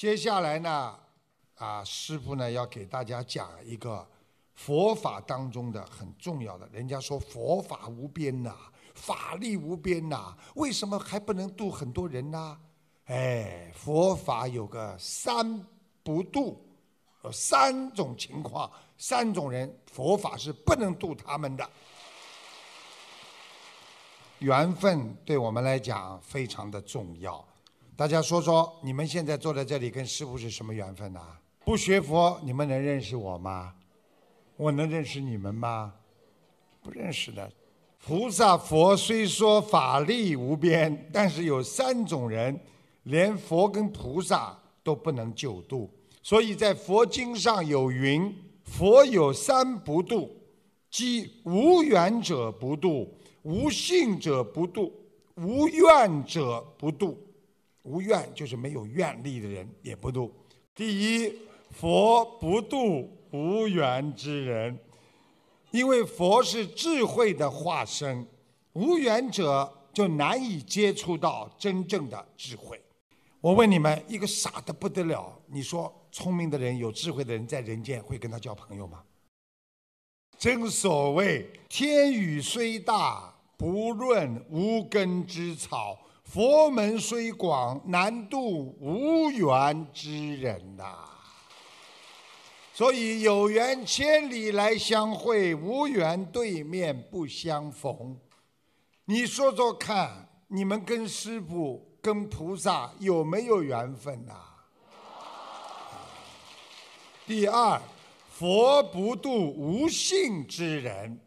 接下来呢，啊，师傅呢要给大家讲一个佛法当中的很重要的。人家说佛法无边呐，法力无边呐，为什么还不能渡很多人呢？哎，佛法有个三不渡，三种情况，三种人，佛法是不能渡他们的。缘分对我们来讲非常的重要。大家说说，你们现在坐在这里跟师傅是什么缘分呢？不学佛，你们能认识我吗？我能认识你们吗？不认识的。菩萨佛虽说法力无边，但是有三种人，连佛跟菩萨都不能救度。所以在佛经上有云：佛有三不度，即无缘者不度，无信者不度，无愿者不度。无怨就是没有愿力的人也不度。第一，佛不度无缘之人，因为佛是智慧的化身，无缘者就难以接触到真正的智慧。我问你们，一个傻的不得了，你说聪明的人、有智慧的人在人间会跟他交朋友吗？正所谓，天雨虽大，不润无根之草。佛门虽广，难渡无缘之人呐。所以有缘千里来相会，无缘对面不相逢。你说说看，你们跟师傅、跟菩萨有没有缘分呐？第二，佛不渡无信之人。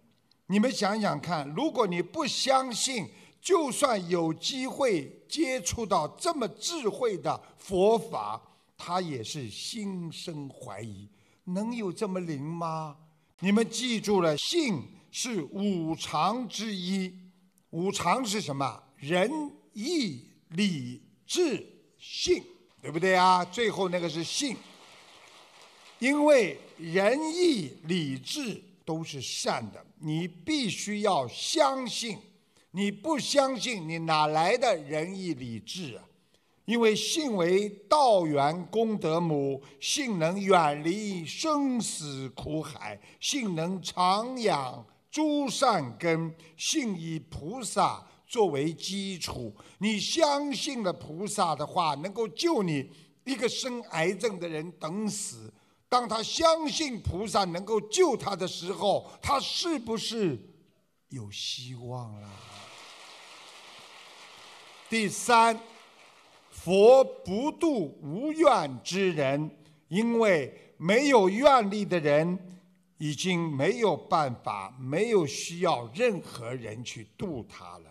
你们想想看，如果你不相信。就算有机会接触到这么智慧的佛法，他也是心生怀疑：能有这么灵吗？你们记住了，性是五常之一。五常是什么？仁、义、礼、智、信，对不对啊？最后那个是信，因为仁、义、礼、智都是善的，你必须要相信。你不相信，你哪来的仁义礼智啊？因为信为道源功德母，性能远离生死苦海，性能长养诸善根，信以菩萨作为基础。你相信了菩萨的话，能够救你一个生癌症的人等死。当他相信菩萨能够救他的时候，他是不是有希望了？第三，佛不度无愿之人，因为没有愿力的人，已经没有办法，没有需要任何人去度他了，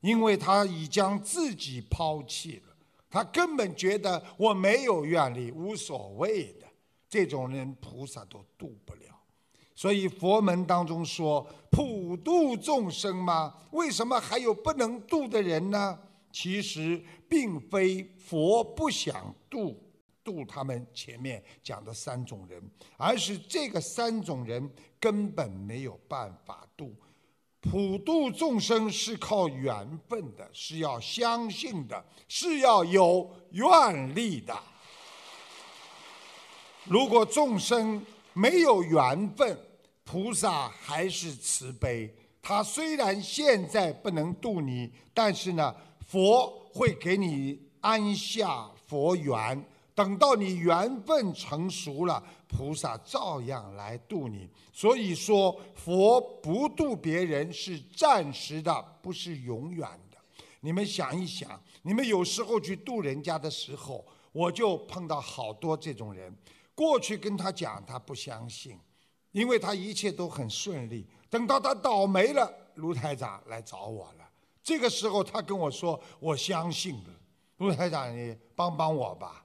因为他已将自己抛弃了，他根本觉得我没有愿力，无所谓的。这种人，菩萨都度不了。所以佛门当中说普度众生吗？为什么还有不能度的人呢？其实并非佛不想度度他们前面讲的三种人，而是这个三种人根本没有办法度。普度众生是靠缘分的，是要相信的，是要有愿力的。如果众生没有缘分，菩萨还是慈悲。他虽然现在不能度你，但是呢。佛会给你安下佛缘，等到你缘分成熟了，菩萨照样来度你。所以说，佛不渡别人是暂时的，不是永远的。你们想一想，你们有时候去渡人家的时候，我就碰到好多这种人。过去跟他讲，他不相信，因为他一切都很顺利。等到他倒霉了，卢台长来找我了。这个时候，他跟我说：“我相信了，陆台长，你帮帮我吧。”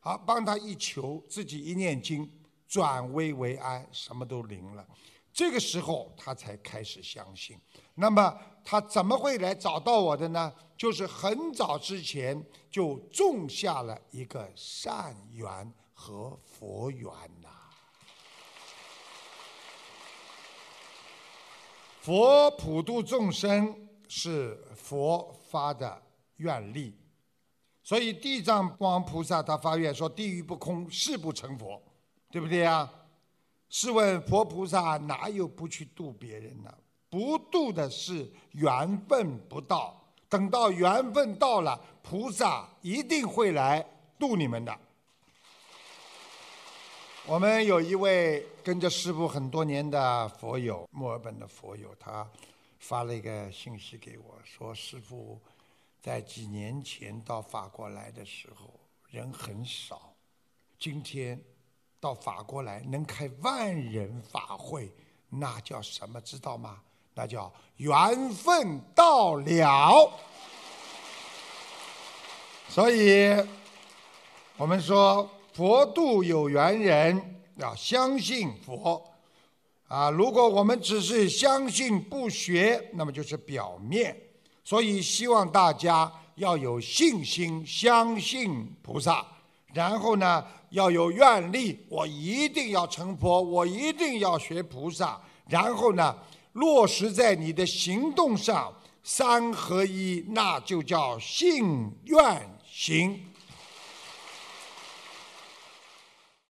好，帮他一求，自己一念经，转危为安，什么都灵了。这个时候，他才开始相信。那么，他怎么会来找到我的呢？就是很早之前就种下了一个善缘和佛缘呐。佛普度众生。是佛发的愿力，所以地藏王菩萨他发愿说：“地狱不空，誓不成佛。”对不对呀？试问佛菩萨哪有不去度别人呢？不度的是缘分不到，等到缘分到了，菩萨一定会来度你们的。我们有一位跟着师父很多年的佛友，墨尔本的佛友，他。发了一个信息给我，说师傅在几年前到法国来的时候人很少，今天到法国来能开万人法会，那叫什么？知道吗？那叫缘分到了。所以，我们说佛度有缘人，要相信佛。啊，如果我们只是相信不学，那么就是表面。所以希望大家要有信心，相信菩萨。然后呢，要有愿力，我一定要成佛，我一定要学菩萨。然后呢，落实在你的行动上，三合一，那就叫信愿行。